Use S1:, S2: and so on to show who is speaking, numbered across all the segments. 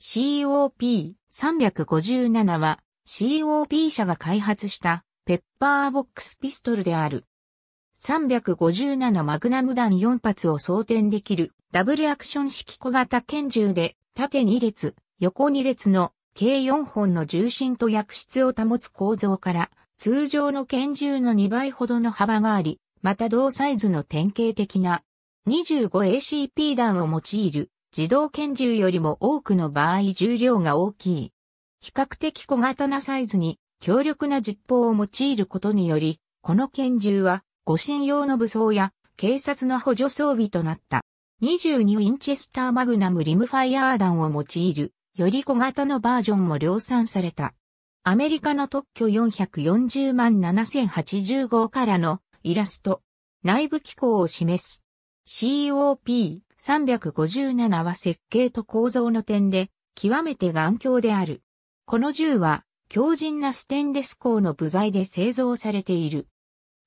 S1: COP357 は COP 社が開発したペッパーボックスピストルである。357マグナム弾4発を装填できるダブルアクション式小型拳銃で縦2列、横2列の計4本の重心と薬室を保つ構造から通常の拳銃の2倍ほどの幅があり、また同サイズの典型的な 25ACP 弾を用いる自動拳銃よりも多くの場合重量が大きい。比較的小型なサイズに強力な実砲を用いることにより、この拳銃は護身用の武装や警察の補助装備となった。22インチェスターマグナムリムファイアー弾を用いる、より小型のバージョンも量産された。アメリカの特許440万7085からのイラスト、内部機構を示す。COP 357は設計と構造の点で、極めて頑強である。この銃は、強靭なステンレス鋼の部材で製造されている。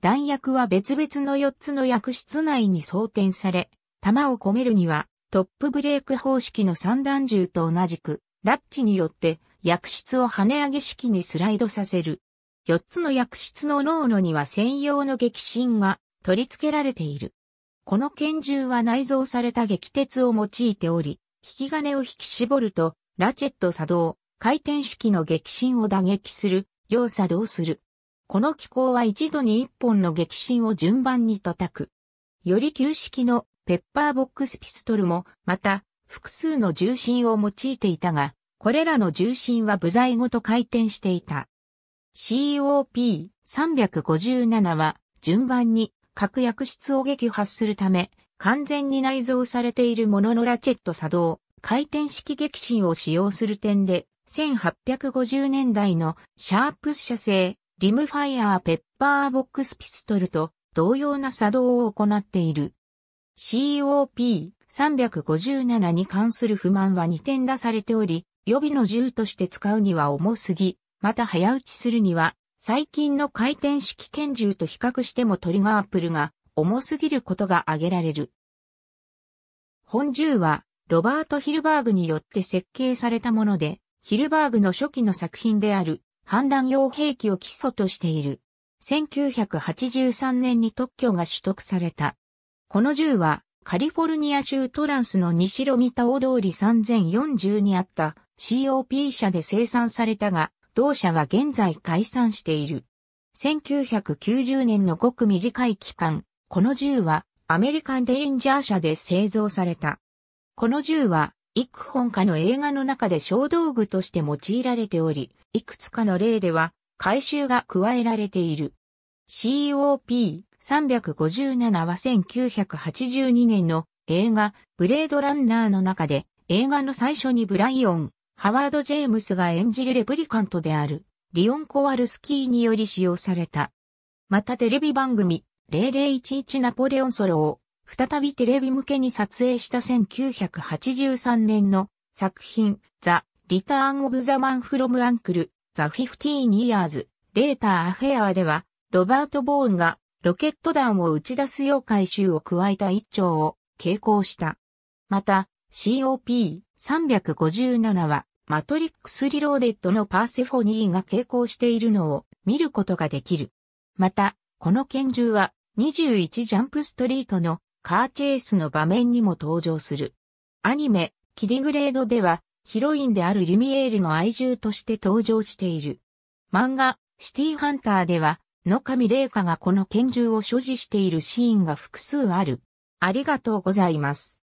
S1: 弾薬は別々の4つの薬室内に装填され、弾を込めるには、トップブレーク方式の三段銃と同じく、ラッチによって薬室を跳ね上げ式にスライドさせる。4つの薬室の脳のには専用の激震が取り付けられている。この拳銃は内蔵された撃鉄を用いており、引き金を引き絞ると、ラチェット作動、回転式の激震を打撃する、よう作動する。この機構は一度に一本の激震を順番に叩く。より旧式のペッパーボックスピストルも、また、複数の重心を用いていたが、これらの重心は部材ごと回転していた。COP357 は順番に核薬室を撃破するため、完全に内蔵されているもののラチェット作動、回転式激震を使用する点で、1850年代のシャープス社製、リムファイアーペッパーボックスピストルと同様な作動を行っている。COP357 に関する不満は2点出されており、予備の銃として使うには重すぎ、また早撃ちするには最近の回転式拳銃と比較してもトリガープルが重すぎることが挙げられる。本銃はロバート・ヒルバーグによって設計されたもので、ヒルバーグの初期の作品である反乱用兵器を基礎としている。1983年に特許が取得された。この銃はカリフォルニア州トランスの西ロミタ大通り3040にあった COP 社で生産されたが、同社は現在解散している。1990年のごく短い期間、この銃はアメリカンデインジャー社で製造された。この銃は、幾本かの映画の中で小道具として用いられており、いくつかの例では回収が加えられている。COP357 は1982年の映画ブレードランナーの中で映画の最初にブライオン、ハワード・ジェームスが演じるレプリカントである、リオン・コワルスキーにより使用された。またテレビ番組、0011ナポレオンソロを、再びテレビ向けに撮影した1983年の作品、ザ・リターン・オブ・ザ・マン・フロム・アンクル、ザ・フィフティーニ・アーズ、レーター・アフェアでは、ロバート・ボーンがロケット弾を打ち出す妖怪集を加えた一丁を傾向した。また、COP357 は、マトリックス・リローデッドのパーセフォニーが傾向しているのを見ることができる。また、この拳銃は21ジャンプストリートのカーチェイスの場面にも登場する。アニメ、キディグレードではヒロインであるリミエールの愛獣として登場している。漫画、シティハンターでは野上玲香がこの拳銃を所持しているシーンが複数ある。ありがとうございます。